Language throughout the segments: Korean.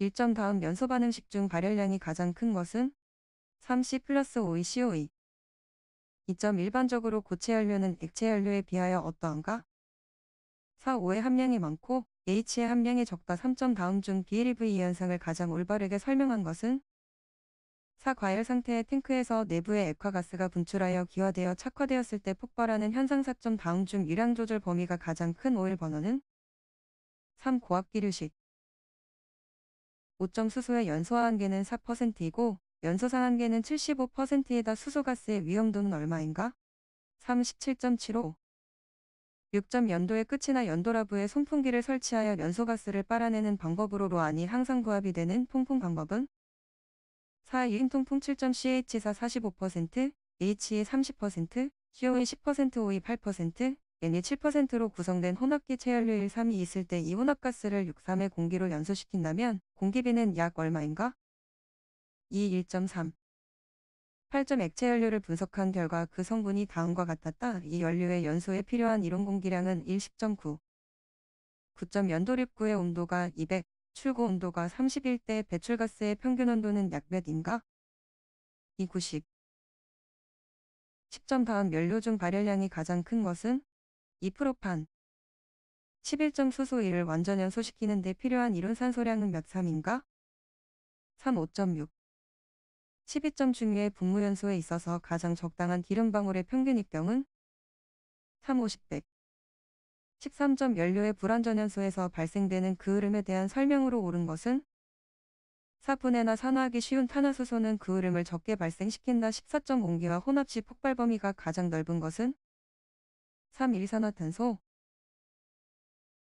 일정 다음 연소 반응식 중 발열량이 가장 큰 것은 3C 플러스 5의 COE. 2점 일반적으로 고체 연료는 액체 연료에 비하여 어떠한가? 4, 5의 함량이 많고 H의 함량이 적다 3점 다음 중 BLV 이현상을 가장 올바르게 설명한 것은 4. 과열 상태의 탱크에서 내부의 액화가스가 분출하여 기화되어 착화되었을 때 폭발하는 현상 4점 다음 중 유량 조절 범위가 가장 큰 오일 번호는 3. 고압기류식 5점 수소의 연소화 한계는 4%이고 연소산 한계는 75%에다 수소가스의 위험도는 얼마인가? 37.75 6 0도의 끝이나 연도라부에 송풍기를 설치하여 연소가스를 빨아내는 방법으로 로안이 항상 부합이 되는 통풍 방법은 4. 2인 통풍 7.CH4 45%, HE 30%, COE 10%, OE 8%, 겐이 7%로 구성된 혼합기 체열률 1,3이 있을 때 이 혼합가스를 6,3의 공기로 연소시킨다면 공기비는 약 얼마인가? 2 1.3 8점 액체 연료를 분석한 결과 그 성분이 다음과 같았다. 이 연료의 연소에 필요한 이론 공기량은 10.9 9점 연도립구의 온도가 200 출고 온도가 31대 배출가스의 평균 온도는 약 몇인가? 290 10점 다음 연료 중 발열량이 가장 큰 것은 이프로판 11점 수소 1을 완전연 소시키는 데 필요한 이론산소량은 몇 3인가? 3 5.6 12점 중류의 분무연소에 있어서 가장 적당한 기름방울의 평균 입경은 3 50백 13점 연료의 불완전연소에서 발생되는 그 흐름에 대한 설명으로 옳은 것은 4분해나 산화하기 쉬운 탄화수소는 그 흐름을 적게 발생시킨다 14.5기와 혼합시 폭발 범위가 가장 넓은 것은 3. 일산화탄소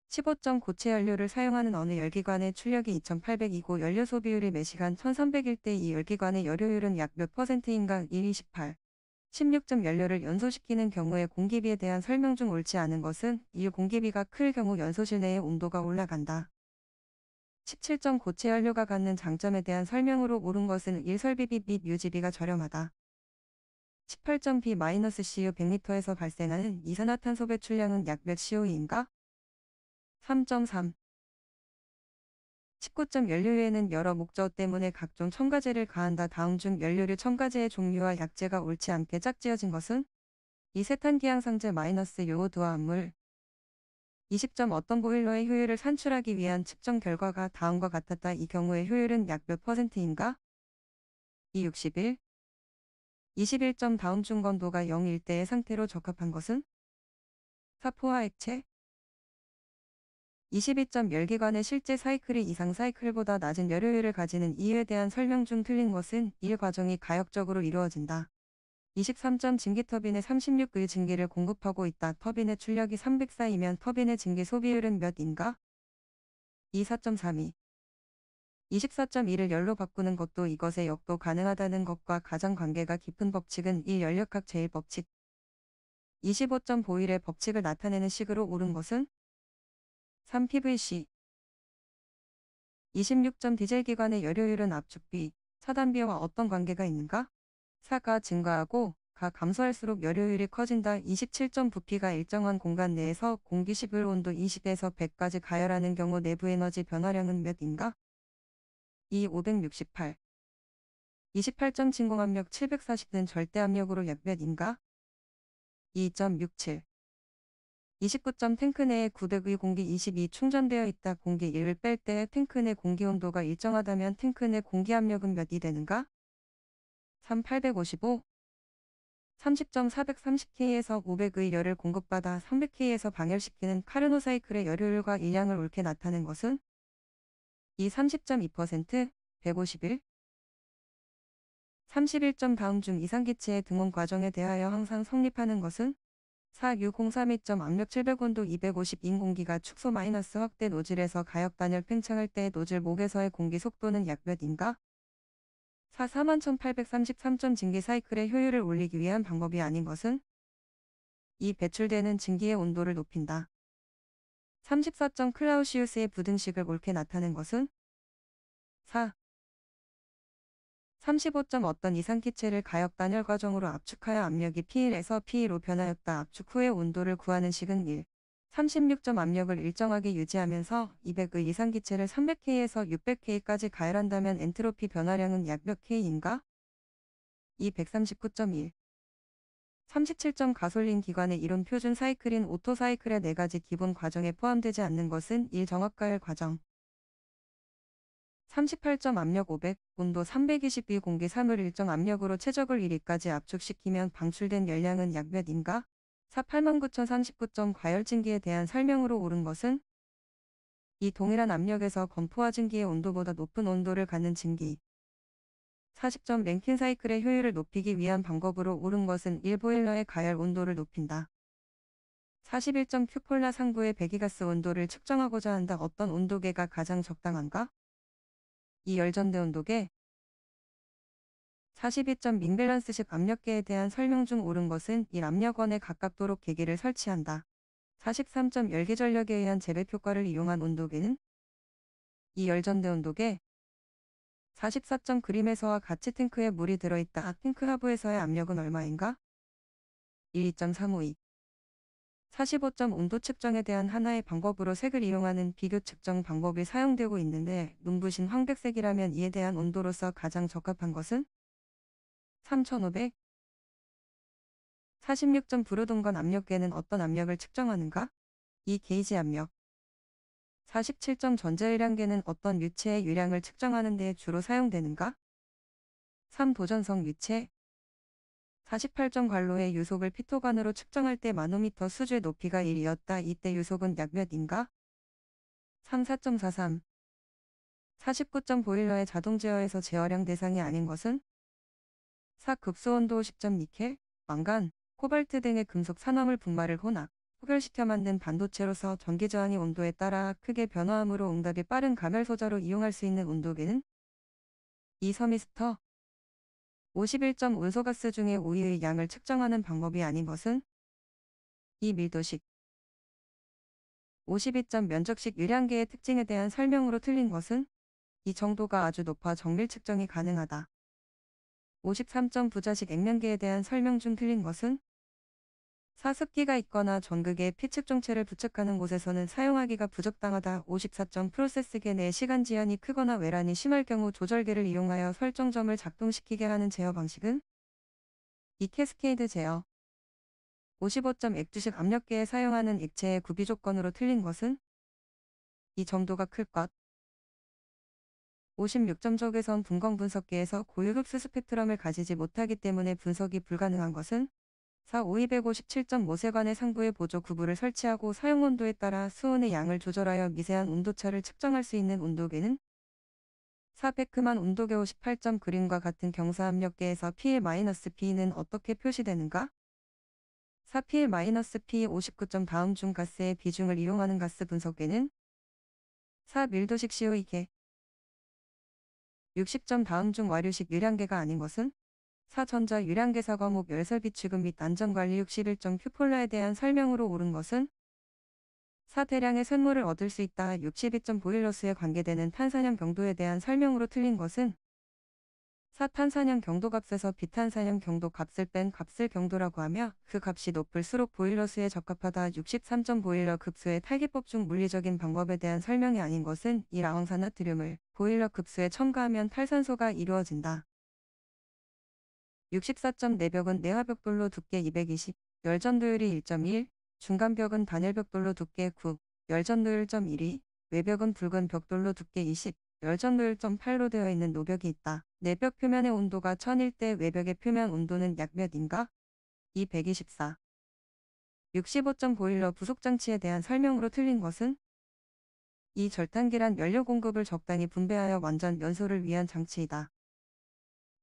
15점 고체 연료를 사용하는 어느 열기관의 출력이 2 8 0 0이고 연료 소비율이 매시간 1300일 때 이 열기관의 열효율은 약 몇 퍼센트인가 128. 16점 연료를 연소시키는 경우에 공기비에 대한 설명 중 옳지 않은 것은 이유 공기비가 클 경우 연소실 내의 온도가 올라간다. 17점 고체 연료가 갖는 장점에 대한 설명으로 옳은 것은 일설비비 및 유지비가 저렴하다. 18.B-CU 100L에서 발생하는 이산화탄소 배출량은 약 몇 CU인가? 3.3 19점 연료에는 여러 목적 때문에 각종 첨가제를 가한다. 다음 중 연료류 첨가제의 종류와 약재가 옳지 않게 짝지어진 것은 이세탄기향상제 마이너스 요오드와 암물 2 0 어떤 보일러의 효율을 산출하기 위한 측정 결과가 다음과 같았다. 이 경우의 효율은 약 몇 퍼센트인가? 261 21점 다음 중 건도가 0일대의 상태로 적합한 것은 사포화 액체 22점 열기관의 실제 사이클이 이상 사이클보다 낮은 열효율을 가지는 이유에 대한 설명 중 틀린 것은 일 과정이 가역적으로 이루어진다. 23점 증기터빈의 36의 증기를 공급하고 있다. 터빈의 출력이 304이면 터빈의 증기 소비율은 몇인가? 24.32 24.1을 열로 바꾸는 것도 이것의 역도 가능하다는 것과 가장 관계가 깊은 법칙은 이열력학 제일 법칙 25.5일의 법칙을 나타내는 식으로 옳은 것은 3PVC 26점 디젤 기관의 열효율은 압축비, 차단비와 어떤 관계가 있는가? 4가 증가하고 가 감소할수록 열효율이 커진다. 27점 부피가 일정한 공간 내에서 공기 11 온도 20에서 100까지 가열하는 경우 내부 에너지 변화량은 몇인가? 2 568 28점 진공압력 740는 절대압력으로 약몇인가2.67 29점 탱크 내에 900의 공기 22 충전되어 있다 공기 1을 뺄 때 탱크 내 공기 온도가 일정하다면 탱크 내 공기 압력은 몇이 되는가? 3855 3 0 430K에서 500의 열을 공급받아 300K에서 방열시키는 카르노사이클의 열효율과 일량을 옳게 나타낸 것은 이 30.2%, 151, 31점 다음 중 이상 기체의 등원 과정에 대하여 항상 성립하는 것은 4 6 0 3 2 압력 700온도 250 인공기가 축소 마이너스 확대 노즐에서 가역 단열 팽창할 때 노즐 목에서의 공기 속도는 약 몇인가? 4 41,833점 증기 사이클의 효율을 올리기 위한 방법이 아닌 것은 이 배출되는 증기의 온도를 높인다. 34점 클라우시우스의 부등식을 옳게 나타낸 것은 4. 35점 어떤 이상 기체를 가역 단열 과정으로 압축하여 압력이 P1에서 P2로 변하였다. 압축 후에 온도를 구하는 식은 1. 36점 압력을 일정하게 유지하면서 200의 이상 기체를 300K에서 600K까지 가열한다면 엔트로피 변화량은 약 몇 K인가? 2 3 9 1 37점 가솔린 기관의 이론 표준 사이클인 오토사이클의 네가지 기본 과정에 포함되지 않는 것은 1. 정확가열 과정 38점 압력 500, 온도 320비 공기 3을 일정 압력으로 최적을 1위까지 압축시키면 방출된 열량은 약 몇인가? 4 89,039점 과열증기에 대한 설명으로 옳은 것은 이 동일한 압력에서 건포화 증기의 온도보다 높은 온도를 갖는 증기 40점 랭킨 사이클의 효율을 높이기 위한 방법으로 오른 것은 1보일러의 가열 온도를 높인다. 41점 큐폴라 상부의 배기가스 온도를 측정하고자 한다. 어떤 온도계가 가장 적당한가? 이 열전대 온도계 42점 민밸런스식 압력계에 대한 설명 중 옳은 것은 이 압력원에 가깝도록 계기를 설치한다. 43점 열기전력에 의한 재배 효과를 이용한 온도계는 이 열전대 온도계 44점 그림에서와 같이 탱크에 물이 들어있다. 아, 탱크 하부에서의 압력은 얼마인가? 1 3 5 2 45점 온도 측정에 대한 하나의 방법으로 색을 이용하는 비교 측정 방법이 사용되고 있는데 눈부신 황백색이라면 이에 대한 온도로서 가장 적합한 것은 3500 46점 불호동건 압력계는 어떤 압력을 측정하는가? 이 게이지 압력 47점 전자일량계는 어떤 유체의 유량을 측정하는 데 주로 사용되는가? 3. 도전성 유체 48점 관로의 유속을 피토관으로 측정할 때 마노미터 수줄 높이가 1이었다. 이때 유속은 약 몇인가? 3. 4.43 49점 보일러의 자동 제어에서 제어량 대상이 아닌 것은? 4. 급소온도 10점 니켈, 망간, 코발트 등의 금속 산화물 분말을 혼합. 포결시켜 만든 반도체로서 전기저항의 온도에 따라 크게 변화하므로 응답이 빠른 가멸소자로 이용할 수 있는 온도계는 이서미스터 51점 온소가스 중에 오이의 양을 측정하는 방법이 아닌 것은 이 밀도식 52점 면적식 유량계의 특징에 대한 설명으로 틀린 것은 이 정도가 아주 높아 정밀 측정이 가능하다. 53점 부자식 액면계에 대한 설명 중 틀린 것은 사습기가 있거나 전극에 피측 정체를 부착하는 곳에서는 사용하기가 부적당하다. 54점 프로세스계 내 시간 지연이 크거나 외란이 심할 경우 조절기를 이용하여 설정점을 작동시키게 하는 제어 방식은 이 캐스케이드 제어 55점 액주식 압력계에 사용하는 액체의 구비 조건으로 틀린 것은 이정도가클 것. 56점 적외선 분광 분석기에서고유급수 스펙트럼을 가지지 못하기 때문에 분석이 불가능한 것은 4. 5257.5세관의 상부의 보조 구부를 설치하고 사용 온도에 따라 수온의 양을 조절하여 미세한 온도차를 측정할 수 있는 온도계는 4베크만 온도계 58점 그림과 같은 경사압력계에서 PL-P는 어떻게 표시되는가? 4PL-P 59점 다음 중 가스의 비중을 이용하는 가스 분석계는 4 밀도식 CO2계 e 60점 다음 중 와류식 유량계가 아닌 것은 사전자 유량계사 과목 열설비 취급 및 안전관리 61종 큐폴라에 대한 설명으로 옳은 것은 사태량의 선물을 얻을 수 있다 62점 보일러스에 관계되는 탄산형 경도에 대한 설명으로 틀린 것은 사탄산형 경도 값에서 비탄산형 경도 값을 뺀 값을 경도라고 하며 그 값이 높을수록 보일러스에 적합하다 63점 보일러 급수의 탈기법 중 물리적인 방법에 대한 설명이 아닌 것은 이라왕산나트륨을 보일러 급수에 첨가하면 탈산소가 이루어진다. 64.4벽은 내화벽돌로 두께 220, 열전도율이 1.1, 중간벽은 단열벽돌로 두께 9, 열전도율 1.12, 외벽은 붉은 벽돌로 두께 20, 열전도율 8로 되어 있는 노벽이 있다. 내벽 표면의 온도가 1000일 때 외벽의 표면 온도는 약 몇인가? 224. 65점 보일러 부속장치에 대한 설명으로 틀린 것은 이절탄기란 연료 공급을 적당히 분배하여 완전 연소를 위한 장치이다.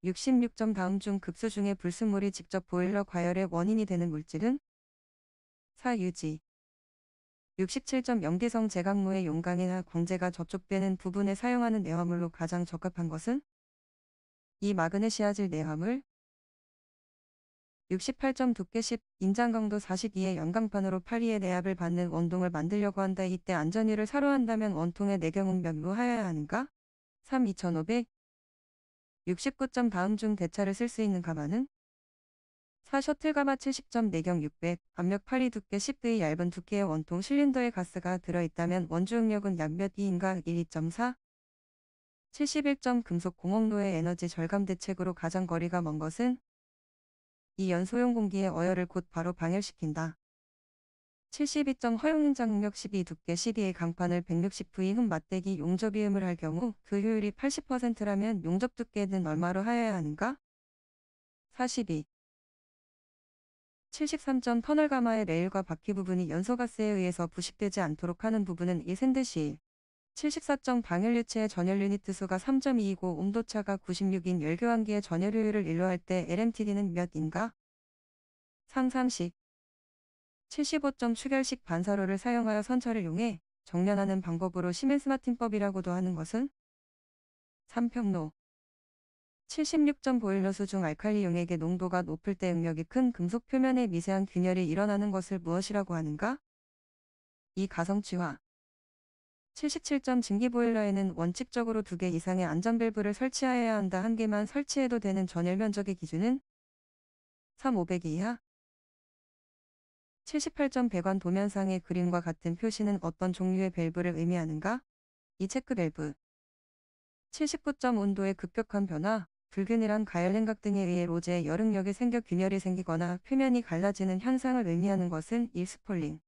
66점 다음 중 급수 중에 불순물이 직접 보일러 과열의 원인이 되는 물질은 4유지 67점 연기성 제각모의 용광이나 광재가 접촉되는 부분에 사용하는 내화물로 가장 적합한 것은 이 마그네시아질 내화물 68점 두께 10 인장강도 42의 연강판으로 파리의 내압을 받는 원동을 만들려고 한다 이때 안전위를 사로한다면 원통의 내경은 몇로 하여야 하는가? 3 2500 69점 다음 중 대차를 쓸 수 있는 가마는 4 셔틀 가마 70점 내경 600, 압력 8이 두께 10드의 얇은 두께의 원통 실린더에 가스가 들어있다면 원주 응력은 약 몇 2인가 1 2.4 71점 금속 공업로의 에너지 절감 대책으로 가장 거리가 먼 것은 이 연소용 공기의 어열을 곧 바로 방열시킨다. 7 2 허용인장력 12 두께 12의 강판을 160V흠 맞대기 용접 이음을 할 경우 그 효율이 80%라면 용접 두께는 얼마로 하여야 하는가? 42. 73점 터널 가마의 레일과 바퀴 부분이 연소가스에 의해서 부식되지 않도록 하는 부분은 이 샌드시 74점 방열 유체의 전열 유닛 수가 3.2이고 온도차가 96인 열교환기의 전열 효율을 일로할 때 LMTD는 몇인가? 상상식 75점 추결식 반사로를 사용하여 선처를 이 용해 정련하는 방법으로 시멘스마틴법이라고도 하는 것은 3평로 76점 보일러수 중 알칼리 용액의 농도가 높을 때 응력이 큰 금속 표면에 미세한 균열이 일어나는 것을 무엇이라고 하는가? 이 가성치화 77점 증기 보일러에는 원칙적으로 두 개 이상의 안전밸브를 설치하여야 한다 한 개만 설치해도 되는 전열 면적의 기준은 3,500 이하 78.100원 도면상의 그림과 같은 표시는 어떤 종류의 밸브를 의미하는가? 이 체크 밸브 79점 온도의 급격한 변화, 불균일한 가열 냉각 등에 의해 로제의 여름력이 생겨 균열이 생기거나 표면이 갈라지는 현상을 의미하는 것은 일 스폴링.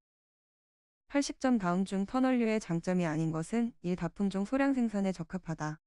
80점 다운 중 터널류의 장점이 아닌 것은 일 다품 종 소량 생산에 적합하다.